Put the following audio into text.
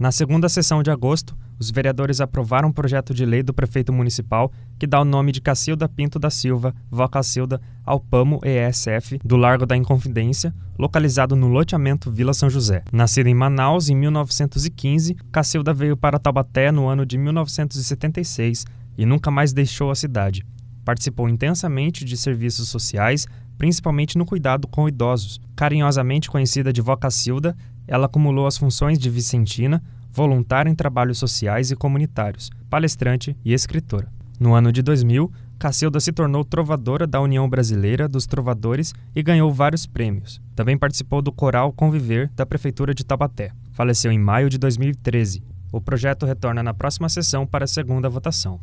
Na segunda sessão de agosto, os vereadores aprovaram um projeto de lei do prefeito municipal que dá o nome de Cacilda Pinto da Silva, Vó Cacilda, ao PAMO ESF do Largo da Inconfidência, localizado no loteamento Vila São José. Nascida em Manaus em 1915, Cacilda veio para Taubaté no ano de 1976 e nunca mais deixou a cidade. Participou intensamente de serviços sociais, principalmente no cuidado com idosos. Carinhosamente conhecida de Vó Cacilda, ela acumulou as funções de Vicentina, voluntária em trabalhos sociais e comunitários, palestrante e escritora. No ano de 2000, Cacilda se tornou trovadora da União Brasileira dos Trovadores e ganhou vários prêmios. Também participou do Coral Conviver da Prefeitura de Tabaté. Faleceu em maio de 2013. O projeto retorna na próxima sessão para a segunda votação.